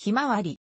ひまわり。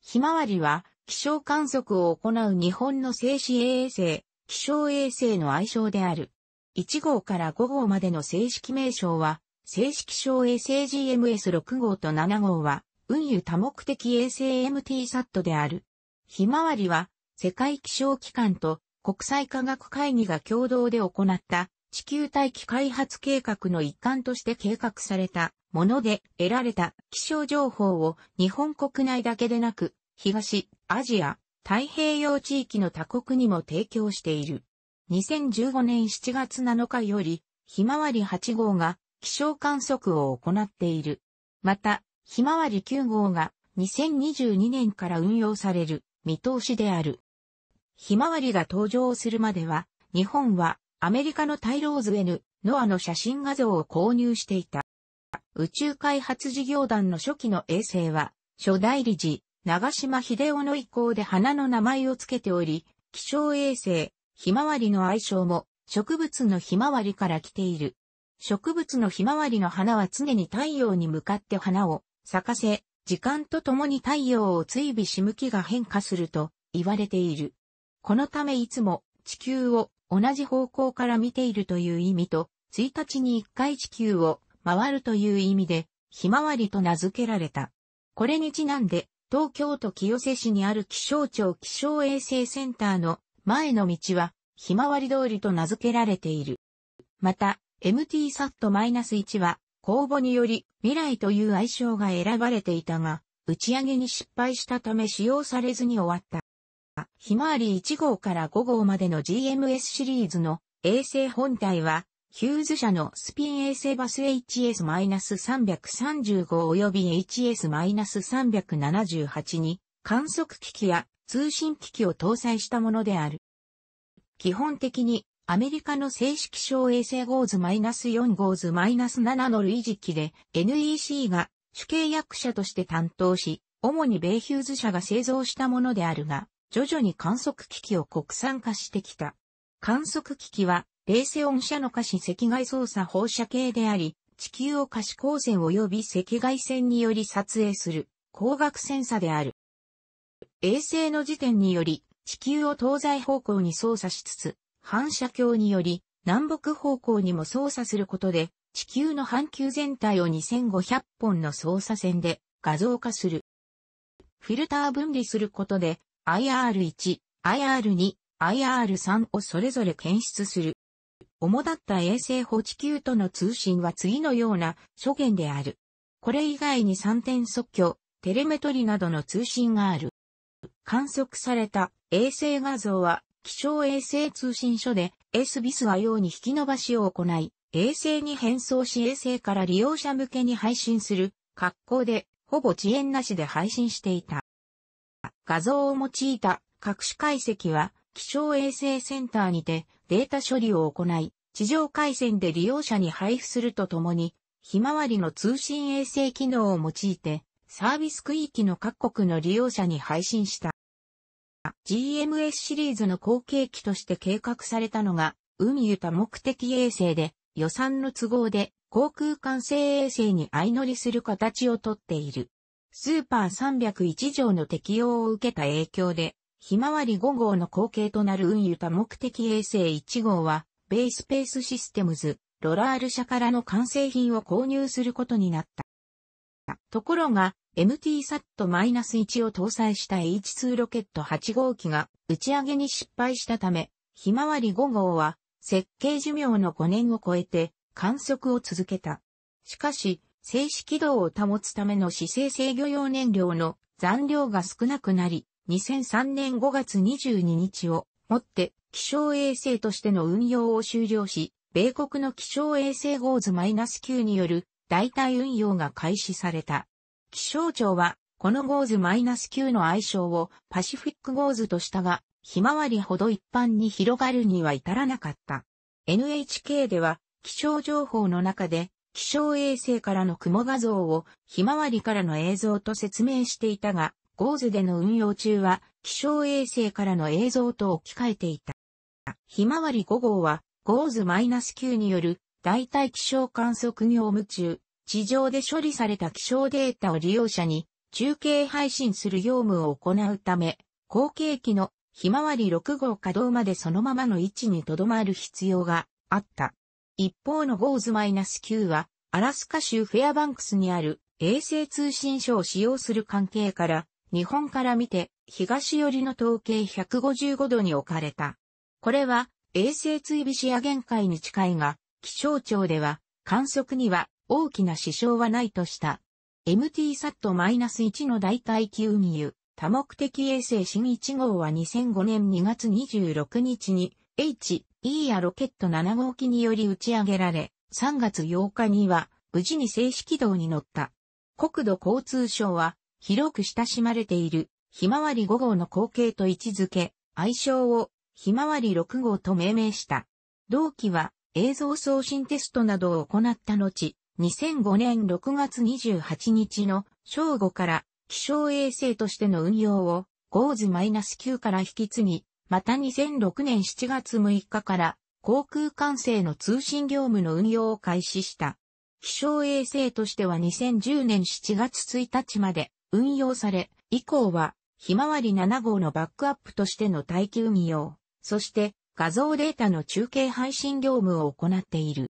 ひまわりは、気象観測を行う日本の静止衛星、気象衛星の愛称である。1号から5号までの正式名称は、正式象衛星 GMS6 号と7号は、運輸多目的衛星 MTSAT である。ひまわりは、世界気象機関と国際科学会議が共同で行った地球大気開発計画の一環として計画されたもので得られた気象情報を日本国内だけでなく、東、アジア、太平洋地域の他国にも提供している。2015年7月7日より、ひまわり8号が気象観測を行っている。また、ひまわり9号が2022年から運用される見通しである。ひまわりが登場するまでは、日本はアメリカのタイローズ N、ノアの写真画像を購入していた。宇宙開発事業団の初期の衛星は、初代理事、長島秀夫の意向で花の名前を付けており、気象衛星、ひまわりの愛称も、植物のひまわりから来ている。植物のひまわりの花は常に太陽に向かって花を咲かせ、時間とともに太陽を追尾し向きが変化すると言われている。このためいつも地球を同じ方向から見ているという意味と、1日に1回地球を回るという意味で、ひまわりと名付けられた。これにちなんで、東京都清瀬市にある気象庁気象衛生センターの前の道は、ひまわり通りと名付けられている。また、MTSAT-1 は、公募により、未来という愛称が選ばれていたが、打ち上げに失敗したため使用されずに終わった。ひまわり1号から5号までの GMS シリーズの衛星本体は、ヒューズ社のスピン衛星バス HS-335 及び HS-378 に観測機器や通信機器を搭載したものである。基本的にアメリカの正式小衛星 GOES-4 GOES-7 の類似機で NEC が主契約者として担当し、主に米ヒューズ社が製造したものであるが、徐々に観測機器を国産化してきた。観測機器は衛星音社の可視赤外操作放射系であり、地球を可視光線及び赤外線により撮影する光学センサである。衛星の時点により地球を東西方向に操作しつつ、反射鏡により南北方向にも操作することで、地球の半球全体を2500本の操作線で画像化する。フィルター分離することで IR1、IR2、IR3 をそれぞれ検出する。主だった衛星ホ地球との通信は次のような諸元である。これ以外に3点即興、テレメトリなどの通信がある。観測された衛星画像は気象衛星通信所で s ビス s は用に引き伸ばしを行い、衛星に変装し衛星から利用者向けに配信する格好でほぼ遅延なしで配信していた。画像を用いた各種解析は気象衛星センターにてデータ処理を行い、地上回線で利用者に配布するとともに、ひまわりの通信衛星機能を用いて、サービス区域の各国の利用者に配信した。GMS シリーズの後継機として計画されたのが、海ゆた目的衛星で、予算の都合で航空管制衛星に相乗りする形をとっている。スーパー301条の適用を受けた影響で、ひまわり5号の後継となる運輸多目的衛星1号は、ベイスペースシステムズ、ロラール社からの完成品を購入することになった。ところが、MTSAT-1 を搭載した H2 ロケット8号機が打ち上げに失敗したため、ひまわり5号は設計寿命の5年を超えて観測を続けた。しかし、静止軌道を保つための姿勢制御用燃料の残量が少なくなり、2003年5月22日をもって気象衛星としての運用を終了し、米国の気象衛星ゴーズ -9 による代替運用が開始された。気象庁は、このゴーズ -9 の愛称をパシフィックゴーズとしたが、ひまわりほど一般に広がるには至らなかった。NHK では、気象情報の中で、気象衛星からの雲画像をひまわりからの映像と説明していたが、ゴーズでの運用中は気象衛星からの映像と置き換えていた。ひまわり5号はゴーズ -9 による代替気象観測業務中、地上で処理された気象データを利用者に中継配信する業務を行うため、後継機のひまわり6号稼働までそのままの位置に留まる必要があった。一方のゴーズ -9 はアラスカ州フェアバンクスにある衛星通信所を使用する関係から日本から見て東寄りの統計155度に置かれた。これは衛星追尾視野限界に近いが、気象庁では観測には大きな支障はないとした。MTSAT-1 の代替機運輸、多目的衛星新1号は2005年2月26日に H、E やロケット7号機により打ち上げられ、3月8日には無事に静止軌道に乗った。国土交通省は広く親しまれている、ひまわり5号の後継と位置づけ、愛称を、ひまわり6号と命名した。同期は、映像送信テストなどを行った後、2005年6月28日の正午から気象衛星としての運用をマイナス9から引き継ぎ、また2006年7月6日から航空管制の通信業務の運用を開始した。気象衛星としては2010年7月1日まで運用され、以降は、ひまわり7号のバックアップとしての待機運用、そして画像データの中継配信業務を行っている。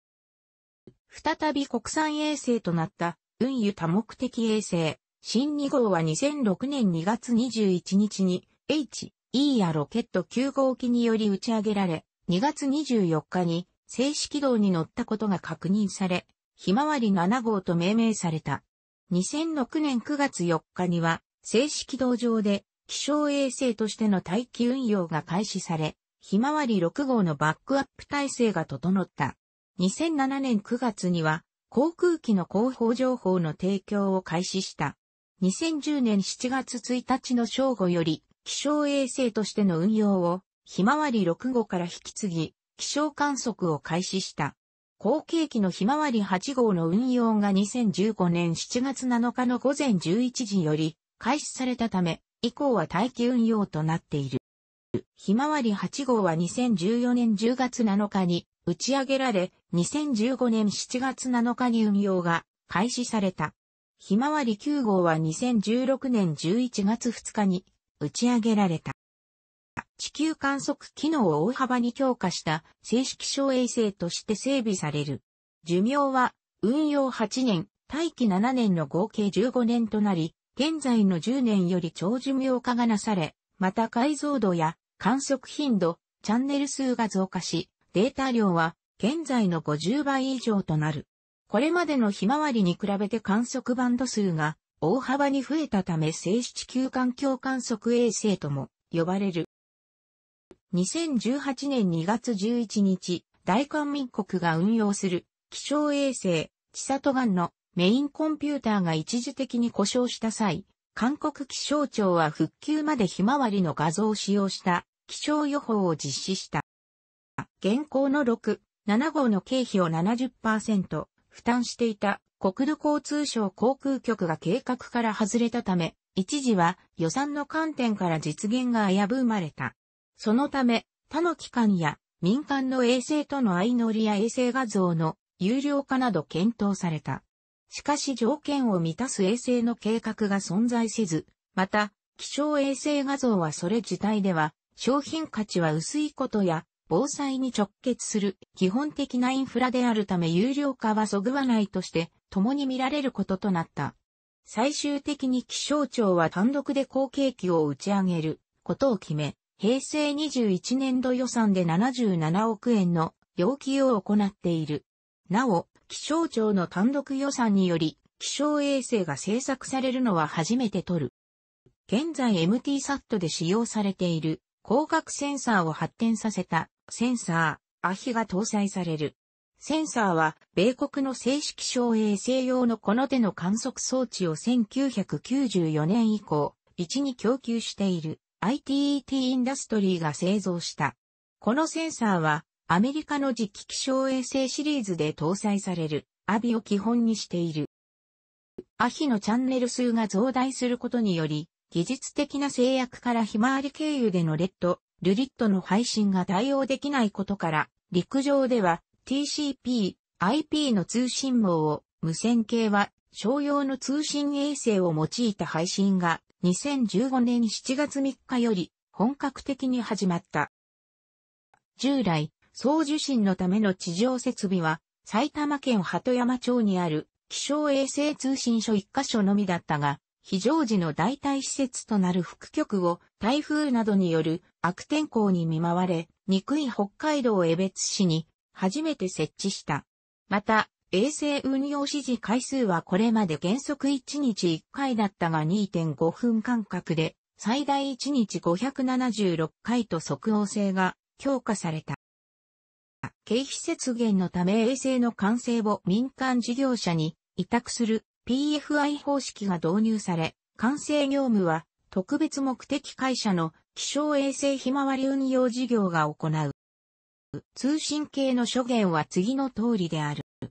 再び国産衛星となった運輸多目的衛星、新2号は2006年2月21日に HE やロケット9号機により打ち上げられ、2月24日に静止軌道に乗ったことが確認され、ひまわり7号と命名された。2006年9月4日には、正式道上で気象衛星としての待機運用が開始され、ひまわり6号のバックアップ体制が整った。2007年9月には、航空機の広報情報の提供を開始した。2010年7月1日の正午より、気象衛星としての運用を、ひまわり6号から引き継ぎ、気象観測を開始した。後継機のひまわり8号の運用が2015年7月7日の午前11時より開始されたため、以降は待機運用となっている。ひまわり8号は2014年10月7日に打ち上げられ、2015年7月7日に運用が開始された。ひまわり9号は2016年11月2日に打ち上げられた。地球観測機能を大幅に強化した正式小衛星として整備される。寿命は運用8年、待機7年の合計15年となり、現在の10年より長寿命化がなされ、また解像度や観測頻度、チャンネル数が増加し、データ量は現在の50倍以上となる。これまでのひまわりに比べて観測バンド数が大幅に増えたため静止地球環境観測衛星とも呼ばれる。2018年2月11日、大韓民国が運用する気象衛星、チサトガンのメインコンピューターが一時的に故障した際、韓国気象庁は復旧までひまわりの画像を使用した気象予報を実施した。現行の6、7号の経費を70%負担していた国土交通省航空局が計画から外れたため、一時は予算の観点から実現が危ぶまれた。そのため、他の機関や民間の衛星との相乗りや衛星画像の有料化など検討された。しかし条件を満たす衛星の計画が存在せず、また、気象衛星画像はそれ自体では、商品価値は薄いことや、防災に直結する基本的なインフラであるため有料化はそぐわないとして共に見られることとなった。最終的に気象庁は単独で後継機を打ち上げることを決め、平成21年度予算で77億円の要求を行っている。なお、気象庁の単独予算により、気象衛星が制作されるのは初めて取る。現在 MTSAT で使用されている光学センサーを発展させたセンサー、アヒが搭載される。センサーは、米国の正式象衛星用のこの手の観測装置を1994年以降、1に供給している。ITET インダストリーが製造した。このセンサーはアメリカの磁気気象衛星シリーズで搭載されるアビを基本にしている。アヒのチャンネル数が増大することにより、技術的な制約からひまわり経由でのレッド、ルリットの配信が対応できないことから、陸上では TCP、IP の通信網を無線系は商用の通信衛星を用いた配信が2015年7月3日より本格的に始まった。従来、送受信のための地上設備は埼玉県鳩山町にある気象衛星通信所1カ所のみだったが、非常時の代替施設となる副局を台風などによる悪天候に見舞われ、憎い北海道江別市に初めて設置した。また、衛星運用指示回数はこれまで原則1日1回だったが2.5分間隔で最大1日576回と即応性が強化された。経費節減のため衛星の完成を民間事業者に委託する PFI 方式が導入され、完成業務は特別目的会社の気象衛星ひまわり運用事業が行う。通信系の諸言は次の通りである。